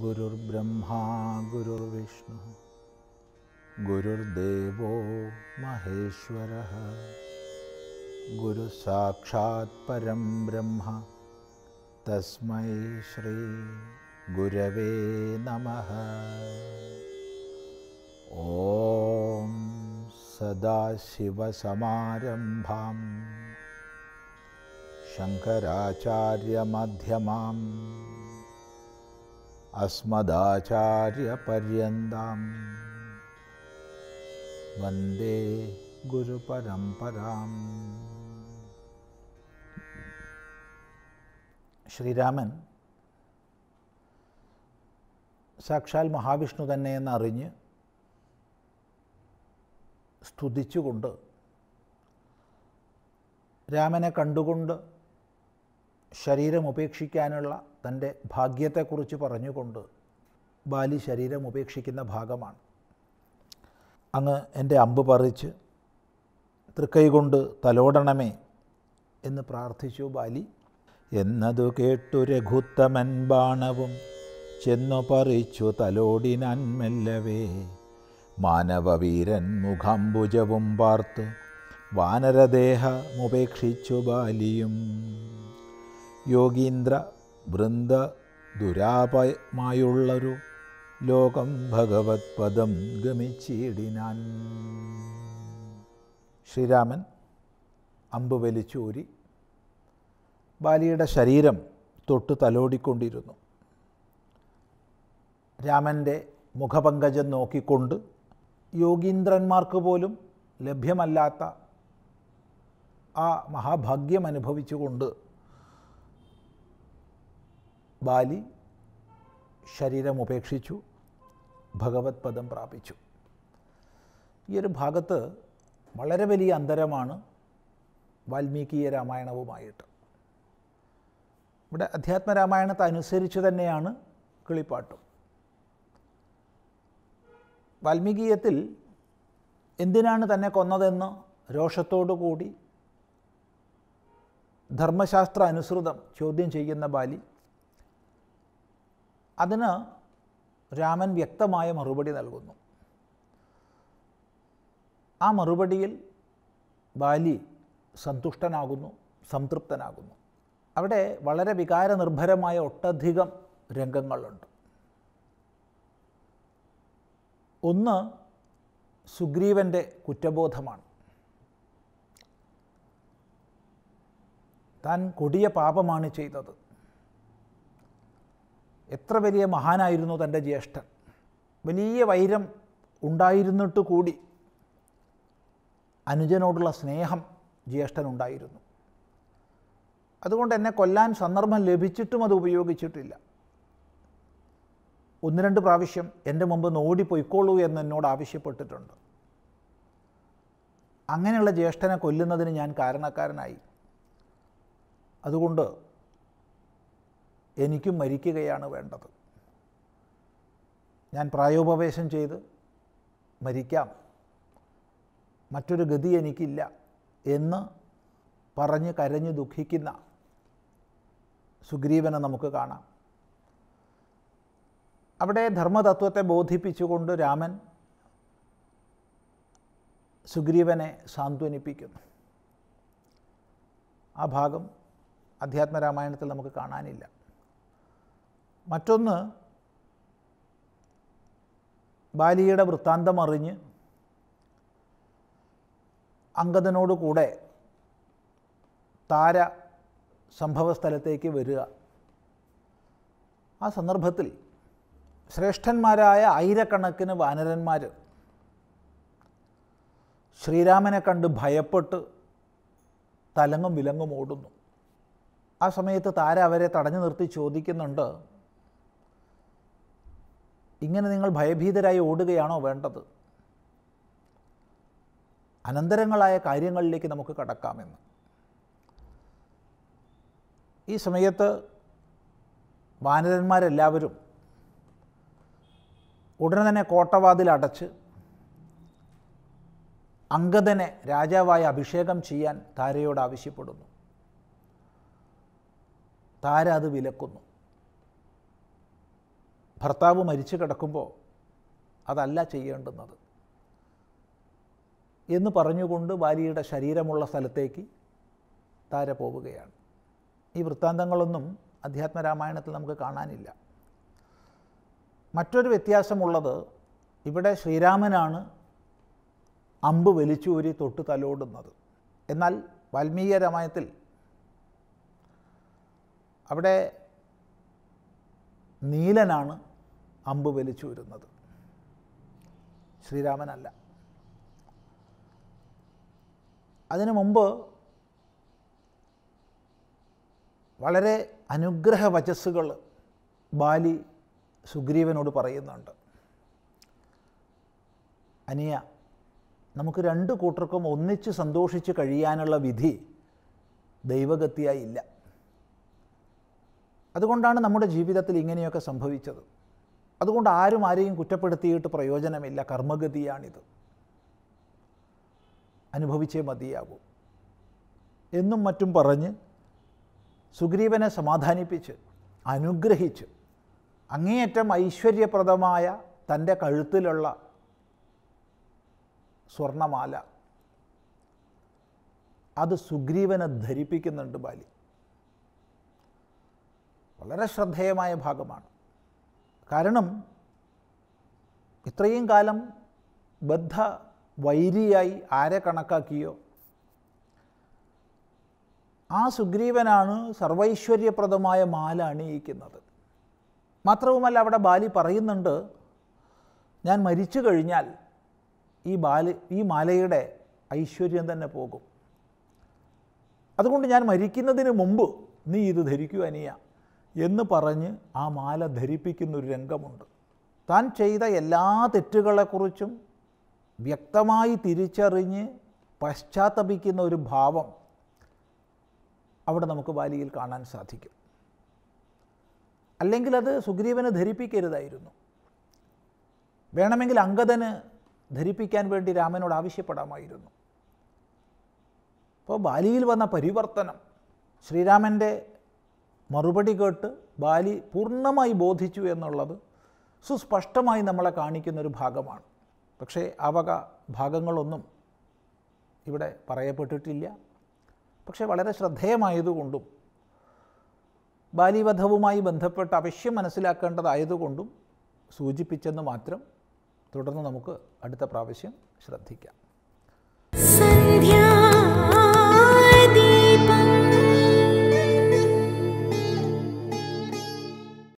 गुरुर्ब्रह्मा गुरुर्विष्णुः गुरुर्देवो महेश्वरः गुरुसाक्षात् परं ब्रह्म तस्मै श्रीगुरवे नमः ॐ सदाशिवसमारम्भां शङ्कराचार्यमध्यमाम् अस्मदाचार्यपर्यन्तां വന്ദേ ഗുരുപരംപരാം ശ്രീരാമൻ സാക്ഷാൽ മഹാവിഷ്ണു തന്നെ എന്നറിഞ്ഞ് സ്തുതിച്ചുകൊണ്ട് രാമനെ കണ്ടുകൊണ്ട് ശരീരം ഉപേക്ഷിക്കാനുള്ള തൻ്റെ ഭാഗ്യത്തെക്കുറിച്ച് പറഞ്ഞുകൊണ്ട് ബാലി ശരീരം ഉപേക്ഷിക്കുന്ന ഭാഗമാണ് അങ്ങ് എൻ്റെ അമ്പ് പറിച്ച് തൃക്കൈ കൊണ്ട് തലോടണമേ എന്ന് പ്രാർത്ഥിച്ചു ബാലി എന്നതു കേട്ടു രഘുത്തമൻ ബാണവും ചെന്നു പറിച്ചു തലോടിനാൻ മെല്ലവേ മാനവവീരൻ മുഖാംബുജവും പാർത്തു വാനരദേഹമുപേക്ഷിച്ചു ബാലിയും യോഗീന്ദ്ര വൃന്ദ ദുരാപമായുള്ളൊരു ലോകം ഭഗവത് പദം ഗമിച്ചിടിനാൻ ശ്രീരാമൻ അമ്പ് വലിച്ചൂരി ബാലിയുടെ ശരീരം തൊട്ട് തലോടിക്കൊണ്ടിരുന്നു രാമൻ്റെ മുഖപങ്കജം നോക്കിക്കൊണ്ട് യോഗീന്ദ്രന്മാർക്ക് പോലും ലഭ്യമല്ലാത്ത ആ മഹാഭാഗ്യം അനുഭവിച്ചുകൊണ്ട് ബാലി ശരീരം ഉപേക്ഷിച്ചു ഭഗവത് പദം പ്രാപിച്ചു ഈ ഒരു ഭാഗത്ത് വളരെ വലിയ അന്തരമാണ് വാൽമീകീയ രാമായണവുമായിട്ട് ഇവിടെ അധ്യാത്മരാമായണത്തെ അനുസരിച്ച് തന്നെയാണ് കിളിപ്പാട്ടും വാൽമീകീയത്തിൽ എന്തിനാണ് തന്നെ കൊന്നതെന്ന് രോഷത്തോടു കൂടി ധർമ്മശാസ്ത്ര അനുസൃതം ചോദ്യം ചെയ്യുന്ന ബാലി അതിന് രാമൻ വ്യക്തമായ മറുപടി നൽകുന്നു ആ മറുപടിയിൽ ബാലി സന്തുഷ്ടനാകുന്നു സംതൃപ്തനാകുന്നു അവിടെ വളരെ വികാരനിർഭരമായ ഒട്ടധികം രംഗങ്ങളുണ്ട് ഒന്ന് സുഗ്രീവൻ്റെ കുറ്റബോധമാണ് താൻ കൊടിയ പാപമാണ് ചെയ്തത് എത്ര വലിയ മഹാനായിരുന്നു തൻ്റെ ജ്യേഷ്ഠൻ വലിയ വൈരം ഉണ്ടായിരുന്നിട്ട് കൂടി അനുജനോടുള്ള സ്നേഹം ജ്യേഷ്ഠനുണ്ടായിരുന്നു അതുകൊണ്ട് എന്നെ കൊല്ലാൻ സന്ദർഭം ലഭിച്ചിട്ടും അത് ഉപയോഗിച്ചിട്ടില്ല ഒന്ന് രണ്ട് പ്രാവശ്യം എൻ്റെ മുമ്പ് പൊയ്ക്കോളൂ എന്ന് എന്നോട് ആവശ്യപ്പെട്ടിട്ടുണ്ട് അങ്ങനെയുള്ള ജ്യേഷ്ഠനെ കൊല്ലുന്നതിന് ഞാൻ കാരണക്കാരനായി അതുകൊണ്ട് എനിക്കും മരിക്കുകയാണ് വേണ്ടത് ഞാൻ പ്രായോപവേശം ചെയ്ത് മരിക്കാം മറ്റൊരു ഗതി എനിക്കില്ല എന്ന് പറഞ്ഞ് കരഞ്ഞ് ദുഃഖിക്കുന്ന സുഗ്രീവനെ നമുക്ക് കാണാം അവിടെ ധർമ്മതത്വത്തെ ബോധിപ്പിച്ചുകൊണ്ട് രാമൻ സുഗ്രീവനെ സാന്ത്വനിപ്പിക്കുന്നു ആ ഭാഗം അധ്യാത്മരാമായണത്തിൽ നമുക്ക് കാണാനില്ല മറ്റൊന്ന് ബാലിയുടെ വൃത്താന്തം അറിഞ്ഞ് അങ്കദനോട് കൂടെ താര സംഭവസ്ഥലത്തേക്ക് വരിക ആ സന്ദർഭത്തിൽ ശ്രേഷ്ഠന്മാരായ ആയിരക്കണക്കിന് വാനരന്മാർ ശ്രീരാമനെ കണ്ട് ഭയപ്പെട്ട് തലങ്ങും വിലങ്ങും ഓടുന്നു ആ സമയത്ത് താര അവരെ തടഞ്ഞു നിർത്തി ചോദിക്കുന്നുണ്ട് ഇങ്ങനെ നിങ്ങൾ ഭയഭീതരായി ഓടുകയാണോ വേണ്ടത് അനന്തരങ്ങളായ കാര്യങ്ങളിലേക്ക് നമുക്ക് കടക്കാമെന്ന് ഈ സമയത്ത് വാനരന്മാരെല്ലാവരും ഉടനെ തന്നെ കോട്ടവാതിൽ അടച്ച് അങ്കദനെ രാജാവായി അഭിഷേകം ചെയ്യാൻ താരയോട് ആവശ്യപ്പെടുന്നു താര അത് വിലക്കുന്നു ഭർത്താവ് മരിച്ചു കിടക്കുമ്പോൾ അതല്ല ചെയ്യേണ്ടുന്നത് എന്ന് പറഞ്ഞുകൊണ്ട് ഭാര്യയുടെ ശരീരമുള്ള സ്ഥലത്തേക്ക് താര പോവുകയാണ് ഈ വൃത്താന്തങ്ങളൊന്നും അധ്യാത്മരാമായണത്തിൽ നമുക്ക് കാണാനില്ല മറ്റൊരു വ്യത്യാസമുള്ളത് ഇവിടെ ശ്രീരാമനാണ് അമ്പ് വലിച്ചൂരി തൊട്ട് തലോടുന്നത് എന്നാൽ വാൽമീകി രാമായണത്തിൽ അവിടെ നീലനാണ് അമ്പ് വലിച്ചു വരുന്നത് ശ്രീരാമനല്ല അതിനു മുമ്പ് വളരെ അനുഗ്രഹ വചസ്സുകൾ ബാലി സുഗ്രീവനോട് പറയുന്നുണ്ട് അനിയ നമുക്ക് രണ്ട് കൂട്ടർക്കും ഒന്നിച്ച് സന്തോഷിച്ച് കഴിയാനുള്ള വിധി ദൈവഗത്തിയായില്ല അതുകൊണ്ടാണ് നമ്മുടെ ജീവിതത്തിൽ ഇങ്ങനെയൊക്കെ സംഭവിച്ചത് അതുകൊണ്ട് ആരും ആരെയും കുറ്റപ്പെടുത്തിയിട്ട് പ്രയോജനമില്ല കർമ്മഗതിയാണിത് അനുഭവിച്ചേ മതിയാകൂ എന്നും മറ്റും പറഞ്ഞ് സുഗ്രീവനെ സമാധാനിപ്പിച്ച് അനുഗ്രഹിച്ച് അങ്ങേയറ്റം ഐശ്വര്യപ്രദമായ തൻ്റെ കഴുത്തിലുള്ള സ്വർണമാല അത് സുഗ്രീവനെ ധരിപ്പിക്കുന്നുണ്ട് ബാലി വളരെ ശ്രദ്ധേയമായ ഭാഗമാണ് കാരണം ഇത്രയും കാലം ബദ്ധ വൈരിയായി ആരെ കണക്കാക്കിയോ ആ സുഗ്രീവനാണ് സർവൈശ്വര്യപ്രദമായ മാല അണിയിക്കുന്നത് മാത്രവുമല്ല അവിടെ ബാലി പറയുന്നുണ്ട് ഞാൻ മരിച്ചു കഴിഞ്ഞാൽ ഈ ബാലി ഈ മാലയുടെ ഐശ്വര്യം തന്നെ പോകും അതുകൊണ്ട് ഞാൻ മരിക്കുന്നതിന് മുമ്പ് നീ ഇത് ധരിക്കൂ എന്ന് പറഞ്ഞ് ആ മാല ധരിപ്പിക്കുന്ന ഒരു രംഗമുണ്ട് താൻ ചെയ്ത എല്ലാ തെറ്റുകളെക്കുറിച്ചും വ്യക്തമായി തിരിച്ചറിഞ്ഞ് പശ്ചാത്തപിക്കുന്ന ഒരു ഭാവം അവിടെ നമുക്ക് വാലിയിൽ കാണാൻ സാധിക്കും അല്ലെങ്കിൽ അത് സുഗ്രീവന് ധരിപ്പിക്കരുതായിരുന്നു വേണമെങ്കിൽ അങ്കദന് ധരിപ്പിക്കാൻ വേണ്ടി രാമനോട് ആവശ്യപ്പെടാമായിരുന്നു അപ്പോൾ ബാലിയിൽ വന്ന പരിവർത്തനം ശ്രീരാമൻ്റെ മറുപടി കേട്ട് ബാലി പൂർണ്ണമായി ബോധിച്ചു എന്നുള്ളത് സുസ്പഷ്ടമായി നമ്മളെ കാണിക്കുന്നൊരു ഭാഗമാണ് പക്ഷേ ആ വക ഭാഗങ്ങളൊന്നും ഇവിടെ പറയപ്പെട്ടിട്ടില്ല പക്ഷേ വളരെ ശ്രദ്ധേയമായതുകൊണ്ടും ബാലിവധവുമായി ബന്ധപ്പെട്ട് അവശ്യം മനസ്സിലാക്കേണ്ടതായതുകൊണ്ടും സൂചിപ്പിച്ചെന്ന് മാത്രം തുടർന്ന് നമുക്ക് അടുത്ത പ്രാവശ്യം ശ്രദ്ധിക്കാം